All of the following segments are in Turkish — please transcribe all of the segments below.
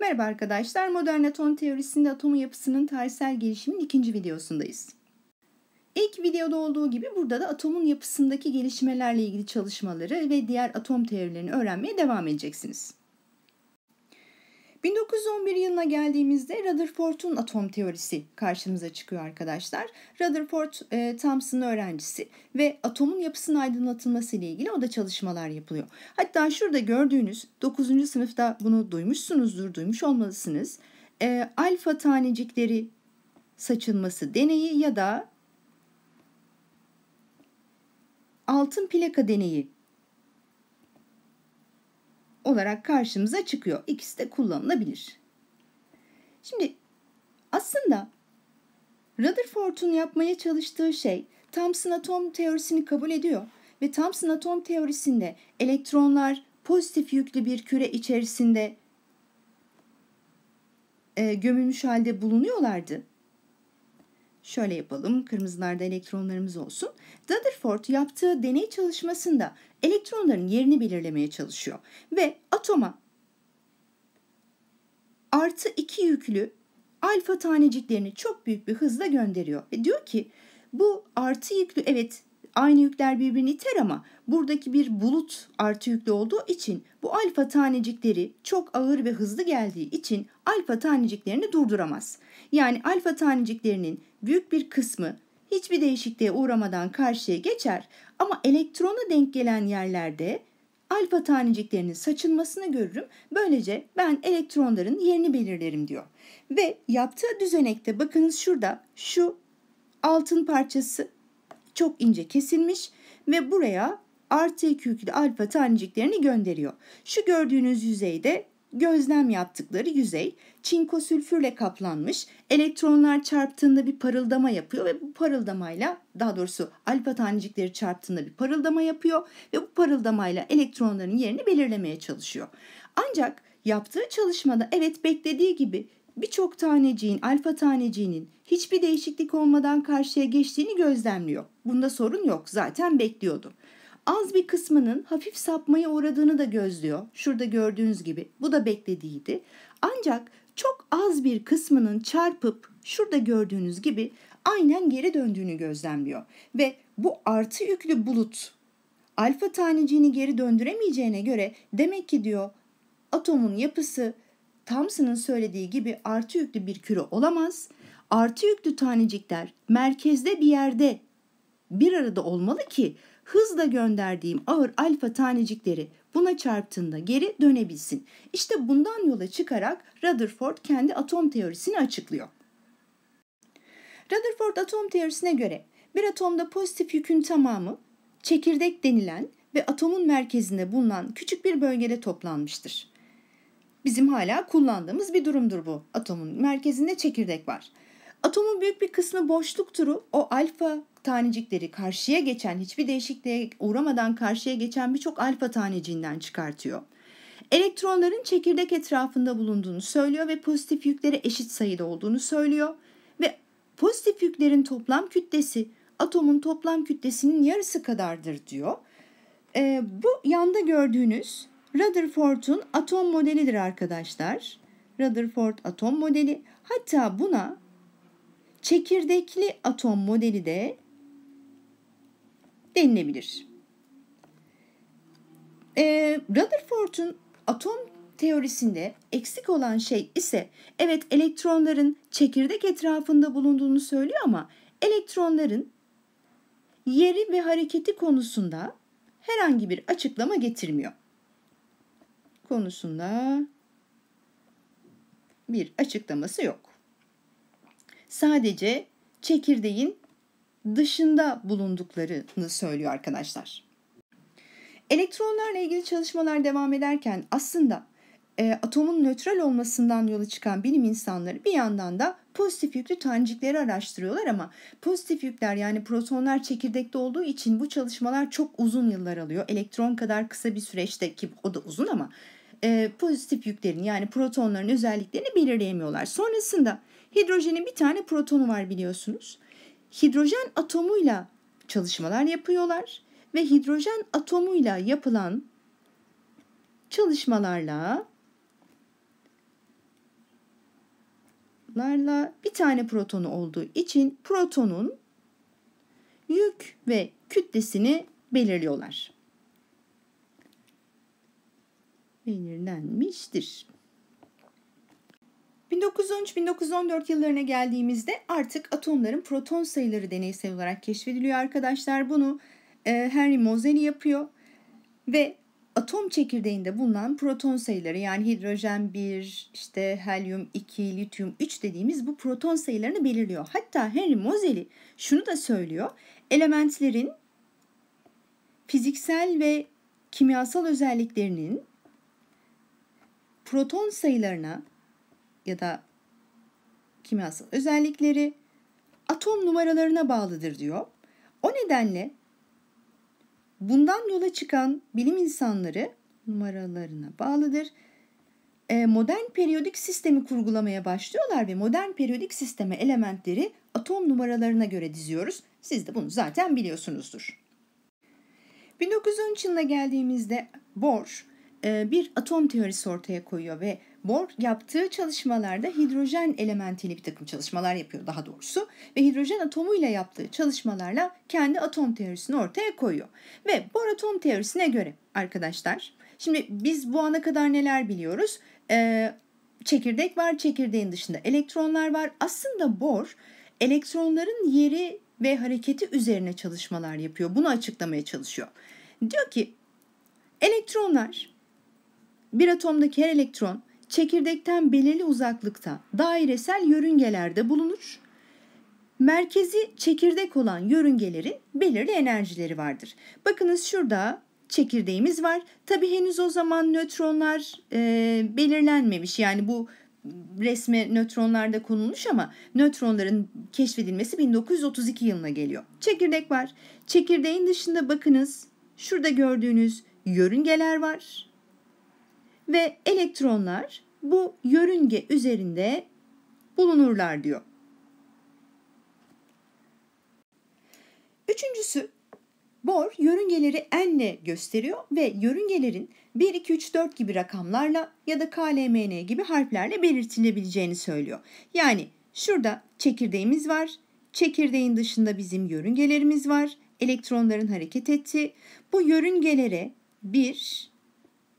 Merhaba arkadaşlar, modern atom teorisinde atom yapısının tarihsel gelişimin ikinci videosundayız. İlk videoda olduğu gibi burada da atomun yapısındaki gelişmelerle ilgili çalışmaları ve diğer atom teorilerini öğrenmeye devam edeceksiniz. 1911 yılına geldiğimizde Rutherford'un atom teorisi karşımıza çıkıyor arkadaşlar. Rutherford e, Thomson'ın öğrencisi ve atomun yapısının aydınlatılması ile ilgili o da çalışmalar yapılıyor. Hatta şurada gördüğünüz 9. sınıfta bunu duymuşsunuzdur, duymuş olmalısınız. E, alfa tanecikleri saçılması deneyi ya da altın plaka deneyi olarak karşımıza çıkıyor. İkisi de kullanılabilir. Şimdi aslında Rutherford'un yapmaya çalıştığı şey Thomson atom teorisini kabul ediyor ve Thomson atom teorisinde elektronlar pozitif yüklü bir küre içerisinde e, gömülmüş halde bulunuyorlardı Şöyle yapalım. Kırmızılarda elektronlarımız olsun. Rutherford yaptığı deney çalışmasında elektronların yerini belirlemeye çalışıyor. Ve atoma artı iki yüklü alfa taneciklerini çok büyük bir hızla gönderiyor. Ve diyor ki bu artı yüklü evet Aynı yükler birbirini iter ama buradaki bir bulut artı yüklü olduğu için bu alfa tanecikleri çok ağır ve hızlı geldiği için alfa taneciklerini durduramaz. Yani alfa taneciklerinin büyük bir kısmı hiçbir değişikliğe uğramadan karşıya geçer ama elektrona denk gelen yerlerde alfa taneciklerinin saçılmasını görürüm. Böylece ben elektronların yerini belirlerim diyor. Ve yaptığı düzenekte bakınız şurada şu altın parçası çok ince kesilmiş ve buraya artı iki yüklü alfa taneciklerini gönderiyor. Şu gördüğünüz yüzeyde gözlem yaptıkları yüzey çinko sülfürle kaplanmış. Elektronlar çarptığında bir parıldama yapıyor ve bu parıldamayla daha doğrusu alfa tanecikleri çarptığında bir parıldama yapıyor ve bu parıldamayla elektronların yerini belirlemeye çalışıyor. Ancak yaptığı çalışmada evet beklediği gibi birçok taneciğin, alfa taneciğinin hiçbir değişiklik olmadan karşıya geçtiğini gözlemliyor. Bunda sorun yok, zaten bekliyordu. Az bir kısmının hafif sapmaya uğradığını da gözlüyor. Şurada gördüğünüz gibi bu da beklediğiydi. Ancak çok az bir kısmının çarpıp şurada gördüğünüz gibi aynen geri döndüğünü gözlemliyor. Ve bu artı yüklü bulut alfa taneciğini geri döndüremeyeceğine göre demek ki diyor atomun yapısı Thompson'ın söylediği gibi artı yüklü bir küre olamaz. Artı yüklü tanecikler merkezde bir yerde bir arada olmalı ki hızla gönderdiğim ağır alfa tanecikleri buna çarptığında geri dönebilsin. İşte bundan yola çıkarak Rutherford kendi atom teorisini açıklıyor. Rutherford atom teorisine göre bir atomda pozitif yükün tamamı çekirdek denilen ve atomun merkezinde bulunan küçük bir bölgede toplanmıştır. Bizim hala kullandığımız bir durumdur bu. Atomun merkezinde çekirdek var. Atomun büyük bir kısmı boşlukturu. o alfa tanecikleri karşıya geçen hiçbir değişikliğe uğramadan karşıya geçen birçok alfa taneciğinden çıkartıyor. Elektronların çekirdek etrafında bulunduğunu söylüyor ve pozitif yüklere eşit sayıda olduğunu söylüyor ve pozitif yüklerin toplam kütlesi atomun toplam kütlesinin yarısı kadardır diyor. E, bu yanda gördüğünüz Rutherford'un atom modelidir arkadaşlar. Rutherford atom modeli hatta buna çekirdekli atom modeli de denilebilir. Ee, Rutherford'un atom teorisinde eksik olan şey ise evet elektronların çekirdek etrafında bulunduğunu söylüyor ama elektronların yeri ve hareketi konusunda herhangi bir açıklama getirmiyor konusunda bir açıklaması yok. Sadece çekirdeğin dışında bulunduklarını söylüyor arkadaşlar. Elektronlarla ilgili çalışmalar devam ederken aslında e, atomun nötral olmasından yola çıkan bilim insanları bir yandan da pozitif yüklü tanecikleri araştırıyorlar ama pozitif yükler yani protonlar çekirdekte olduğu için bu çalışmalar çok uzun yıllar alıyor. Elektron kadar kısa bir süreçte ki o da uzun ama e, pozitif yüklerini yani protonların özelliklerini belirleyemiyorlar. Sonrasında hidrojenin bir tane protonu var biliyorsunuz. Hidrojen atomuyla çalışmalar yapıyorlar ve hidrojen atomuyla yapılan çalışmalarla larla bir tane protonu olduğu için protonun yük ve kütlesini belirliyorlar. belirlenmiştir. 1913-1914 yıllarına geldiğimizde artık atomların proton sayıları deneysel olarak keşfediliyor arkadaşlar. Bunu e, Henry Moseley yapıyor ve atom çekirdeğinde bulunan proton sayıları yani hidrojen 1, işte helyum 2, lityum 3 dediğimiz bu proton sayılarını belirliyor. Hatta Henry Moseley şunu da söylüyor. Elementlerin fiziksel ve kimyasal özelliklerinin proton sayılarına ya da kimyasal özellikleri atom numaralarına bağlıdır diyor. O nedenle bundan yola çıkan bilim insanları numaralarına bağlıdır. E, modern periyodik sistemi kurgulamaya başlıyorlar ve modern periyodik sisteme elementleri atom numaralarına göre diziyoruz. Siz de bunu zaten biliyorsunuzdur. 1910 yılına geldiğimizde Bohr e, bir atom teorisi ortaya koyuyor ve Bohr yaptığı çalışmalarda hidrojen elementiyle bir takım çalışmalar yapıyor daha doğrusu ve hidrojen atomuyla yaptığı çalışmalarla kendi atom teorisini ortaya koyuyor. Ve Bohr atom teorisine göre arkadaşlar şimdi biz bu ana kadar neler biliyoruz? Ee, çekirdek var çekirdeğin dışında elektronlar var. Aslında Bohr elektronların yeri ve hareketi üzerine çalışmalar yapıyor. Bunu açıklamaya çalışıyor. Diyor ki elektronlar bir atomdaki her elektron çekirdekten belirli uzaklıkta dairesel yörüngelerde bulunur. Merkezi çekirdek olan yörüngelerin belirli enerjileri vardır. Bakınız şurada çekirdeğimiz var. Tabi henüz o zaman nötronlar e, belirlenmemiş. Yani bu resme nötronlarda konulmuş ama nötronların keşfedilmesi 1932 yılına geliyor. Çekirdek var. Çekirdeğin dışında bakınız şurada gördüğünüz yörüngeler var ve elektronlar bu yörünge üzerinde bulunurlar diyor. Üçüncüsü Bohr yörüngeleri n'le gösteriyor ve yörüngelerin 1, 2, 3, 4 gibi rakamlarla ya da KLMN gibi harflerle belirtilebileceğini söylüyor. Yani şurada çekirdeğimiz var, çekirdeğin dışında bizim yörüngelerimiz var, elektronların hareket ettiği. Bu yörüngelere 1,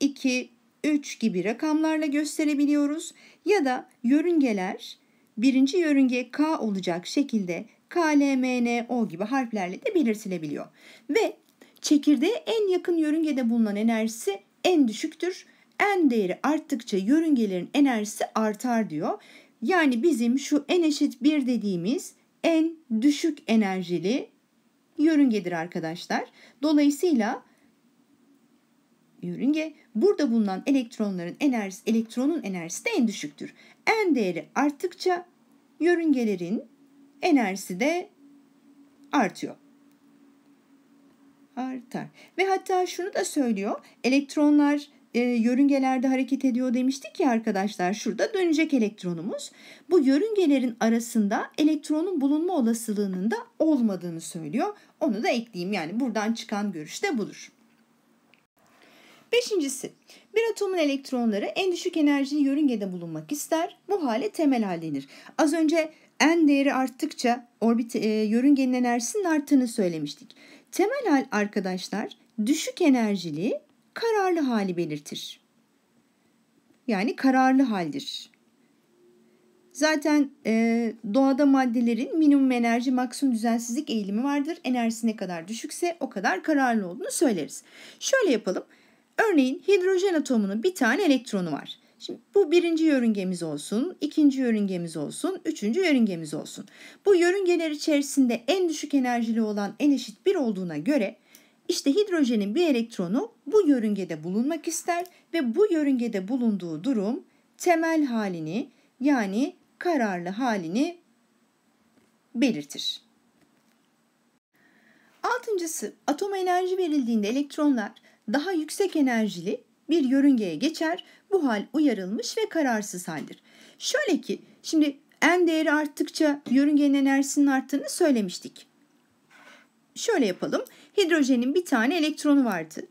2, 3 gibi rakamlarla gösterebiliyoruz ya da yörüngeler birinci yörünge K olacak şekilde K, L, M, N, O gibi harflerle de belirtilebiliyor. Ve çekirdeğe en yakın yörüngede bulunan enerjisi en düşüktür. En değeri arttıkça yörüngelerin enerjisi artar diyor. Yani bizim şu en eşit 1 dediğimiz en düşük enerjili yörüngedir arkadaşlar. Dolayısıyla yörünge. Burada bulunan elektronların enerjisi, elektronun enerjisi de en düşüktür. En değeri arttıkça yörüngelerin enerjisi de artıyor. Artar. Ve hatta şunu da söylüyor. Elektronlar e, yörüngelerde hareket ediyor demiştik ya arkadaşlar. Şurada dönecek elektronumuz. Bu yörüngelerin arasında elektronun bulunma olasılığının da olmadığını söylüyor. Onu da ekleyeyim. Yani buradan çıkan görüş de budur. Beşincisi, bir atomun elektronları en düşük enerjili yörüngede bulunmak ister. Bu hale temel hal denir. Az önce en değeri arttıkça orbit e, yörüngenin enerjisinin arttığını söylemiştik. Temel hal arkadaşlar düşük enerjili kararlı hali belirtir. Yani kararlı haldir. Zaten e, doğada maddelerin minimum enerji maksimum düzensizlik eğilimi vardır. Enerjisi ne kadar düşükse o kadar kararlı olduğunu söyleriz. Şöyle yapalım. Örneğin hidrojen atomunun bir tane elektronu var. Şimdi bu birinci yörüngemiz olsun, ikinci yörüngemiz olsun, üçüncü yörüngemiz olsun. Bu yörüngeler içerisinde en düşük enerjili olan en eşit bir olduğuna göre işte hidrojenin bir elektronu bu yörüngede bulunmak ister ve bu yörüngede bulunduğu durum temel halini yani kararlı halini belirtir. Altıncısı atom enerji verildiğinde elektronlar daha yüksek enerjili bir yörüngeye geçer. Bu hal uyarılmış ve kararsız haldir. Şöyle ki şimdi en değeri arttıkça yörüngenin enerjisinin arttığını söylemiştik. Şöyle yapalım. Hidrojenin bir tane elektronu vardı.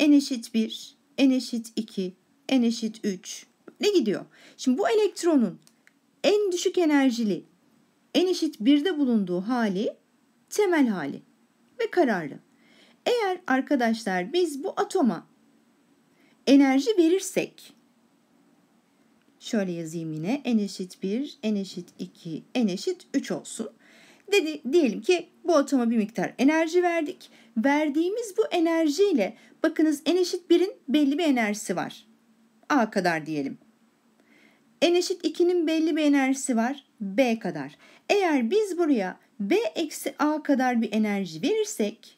N eşit 1, N eşit 2, N eşit 3 ne gidiyor? Şimdi bu elektronun en düşük enerjili en eşit 1'de bulunduğu hali temel hali ve kararlı. Eğer arkadaşlar biz bu atoma enerji verirsek şöyle yazayım yine n eşit 1, n eşit 2, n eşit 3 olsun. Dedi, diyelim ki bu atoma bir miktar enerji verdik. Verdiğimiz bu enerjiyle bakınız n eşit 1'in belli bir enerjisi var. A kadar diyelim. N eşit 2'nin belli bir enerjisi var. B kadar. Eğer biz buraya B eksi A kadar bir enerji verirsek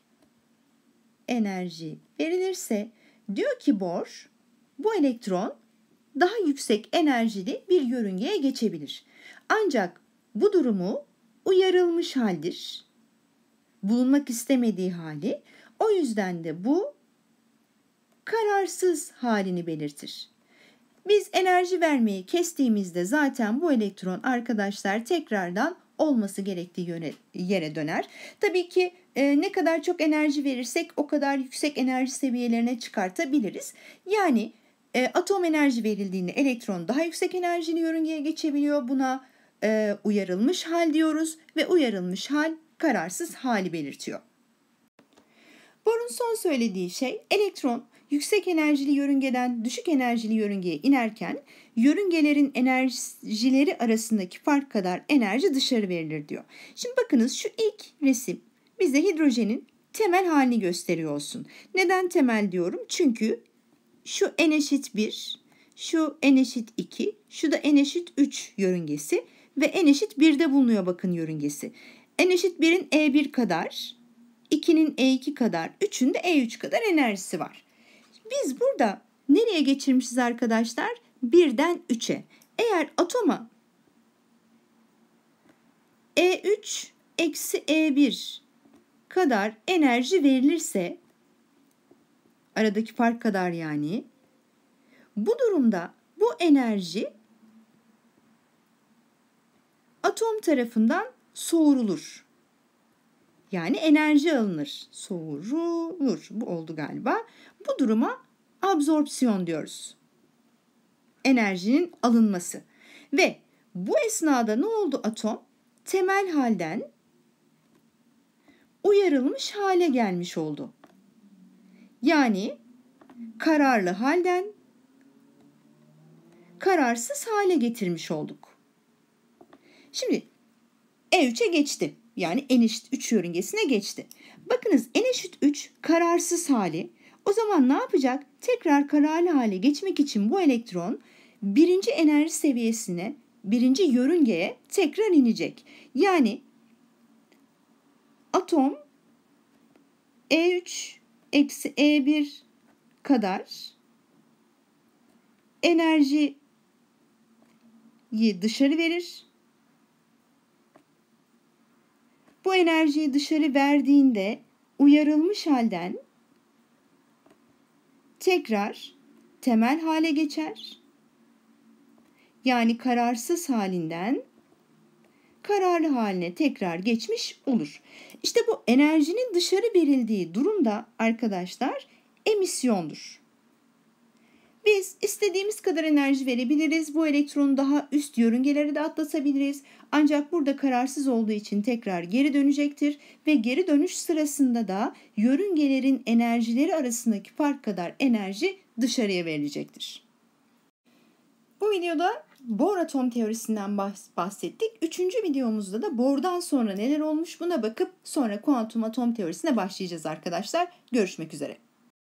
enerji verilirse diyor ki Bohr bu elektron daha yüksek enerjili bir yörüngeye geçebilir. Ancak bu durumu uyarılmış haldir. Bulunmak istemediği hali. O yüzden de bu kararsız halini belirtir. Biz enerji vermeyi kestiğimizde zaten bu elektron arkadaşlar tekrardan olması gerektiği yöne, yere döner. Tabii ki e, ne kadar çok enerji verirsek o kadar yüksek enerji seviyelerine çıkartabiliriz. Yani e, atom enerji verildiğinde elektron daha yüksek enerjili yörüngeye geçebiliyor. Buna e, uyarılmış hal diyoruz ve uyarılmış hal kararsız hali belirtiyor. Bor'un son söylediği şey elektron yüksek enerjili yörüngeden düşük enerjili yörüngeye inerken yörüngelerin enerjileri arasındaki fark kadar enerji dışarı verilir diyor. Şimdi bakınız şu ilk resim bize hidrojenin temel halini gösteriyor olsun. Neden temel diyorum? Çünkü şu en eşit 1, şu en eşit 2, şu da en eşit 3 yörüngesi ve en eşit 1'de bulunuyor bakın yörüngesi. En eşit 1'in E1 kadar, 2'nin E2 kadar, 3'ün de E3 kadar enerjisi var. Biz burada nereye geçirmişiz arkadaşlar? Birden üçe. Eğer atoma E3 eksi E1 kadar enerji verilirse aradaki fark kadar yani bu durumda bu enerji atom tarafından soğurulur. Yani enerji alınır, soğurulur. Bu oldu galiba. Bu duruma absorpsiyon diyoruz. Enerjinin alınması. Ve bu esnada ne oldu atom? Temel halden uyarılmış hale gelmiş oldu. Yani kararlı halden kararsız hale getirmiş olduk. Şimdi E3'e geçti yani en eşit 3 yörüngesine geçti. Bakınız en eşit 3 kararsız hali. O zaman ne yapacak? Tekrar kararlı hale geçmek için bu elektron birinci enerji seviyesine, birinci yörüngeye tekrar inecek. Yani atom E3 eksi E1 kadar enerjiyi dışarı verir bu enerjiyi dışarı verdiğinde uyarılmış halden tekrar temel hale geçer. Yani kararsız halinden kararlı haline tekrar geçmiş olur. İşte bu enerjinin dışarı verildiği durumda arkadaşlar emisyondur. Biz istediğimiz kadar enerji verebiliriz. Bu elektronu daha üst yörüngelere de atlatabiliriz. Ancak burada kararsız olduğu için tekrar geri dönecektir ve geri dönüş sırasında da yörüngelerin enerjileri arasındaki fark kadar enerji dışarıya verilecektir. Bu videoda Bohr atom teorisinden bahsettik. Üçüncü videomuzda da Bohr'dan sonra neler olmuş buna bakıp sonra kuantum atom teorisine başlayacağız arkadaşlar. Görüşmek üzere.